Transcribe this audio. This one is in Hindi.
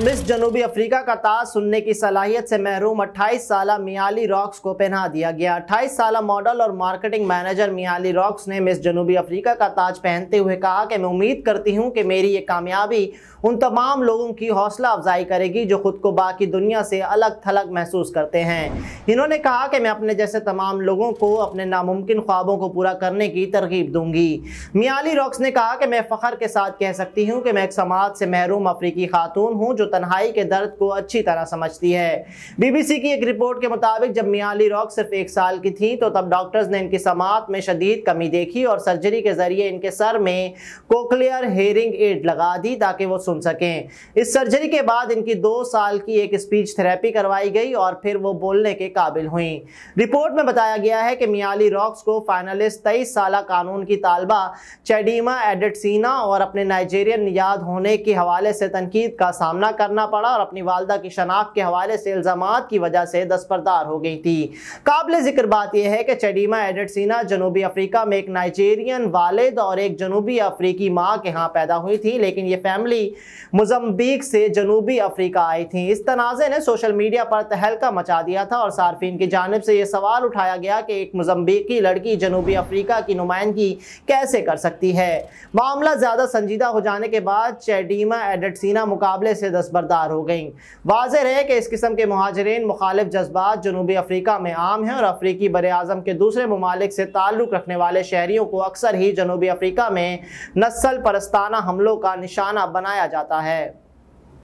मिस जनूबी अफ्रीका का ताज सुनने की सलाहियत से महरूम 28 साल मियाली रॉक्स को पहना दिया गया 28 साल मॉडल और मार्केटिंग मैनेजर मियाली रॉक्स ने मिस जनूबी अफ्रीका का ताज पहनते हुए कहा कि मैं उम्मीद करती हूं कि मेरी ये कामयाबी उन तमाम लोगों की हौसला अफजाई करेगी जो खुद को बाकी दुनिया से अलग थलग महसूस करते हैं इन्होंने कहा कि मैं अपने जैसे तमाम लोगों को अपने नामुमकिन ख्वाबों को पूरा करने की तरगीब दूंगी मियाली रॉक्स ने कहा कि मैं फ़ख्र के साथ कह सकती हूँ कि मैं एक समाज से महरूम अफ्रीकी खातून हूँ जो तन्हाई के दर्द को अच्छी तरह समझती है बीबीसी की एक रिपोर्ट के मुताबिक जब मियाली रॉक सिर्फ एक साल की थी तो तब डॉक्टर्स ने इनकी समात में शदीद कमी देखी और सर्जरी के जरिए इनके सर में कोकलियर हेयरिंग एड लगा दी ताकि वो सुन सकें इस सर्जरी के बाद इनकी दो साल की एक स्पीच थेरेपी करवाई गई और फिर वो बोलने के काबिल हुई रिपोर्ट में बताया गया है कि मियाली रॉक्स को फाइनलिस्ट तेईस साल कानून की तालबा चैडीमा एडेटसीना और अपने नाइजेरियन निजाद होने के हवाले से तनकीद का सामना करना पड़ा और अपनी वालदा की शनाख्त के हवाले से इल्ज़ाम की वजह से दस्तरदार हो गई थी काबिल जिक्र बात यह है कि चडीमा एडेटसीना जनूबी अफ्रीका में एक नाइजेरियन वालद और एक जनूबी अफ्रीकी माँ के यहाँ पैदा हुई थी लेकिन ये फैमिली मोजम्बीक से जनूबी अफ्रीका आई थी इस तनाज़े ने सोशल मीडिया पर तहलका मचा दिया था और सार्फिन की जानब से यह सवाल उठाया गया कि एक मोजम्बिकी लड़की जनूबी अफ्रीका की नुमाइंदगी कैसे कर सकती है मामला ज़्यादा संजीदा हो जाने के बाद चैडीमा एडटसीना मुकाबले से दस्तबरदार हो गई वाज है कि इस किस्म के महाजरीन मुखालिफ जज्बात जनूबी अफ्रीका में आम हैं और अफ्रीकी बर अजम के दूसरे ममालिक से ताल्लुक़ रखने वाले शहरीों को अक्सर ही जनूबी अफ्रीका में नस्ल परस्ताना हमलों का निशाना बनाया जाता है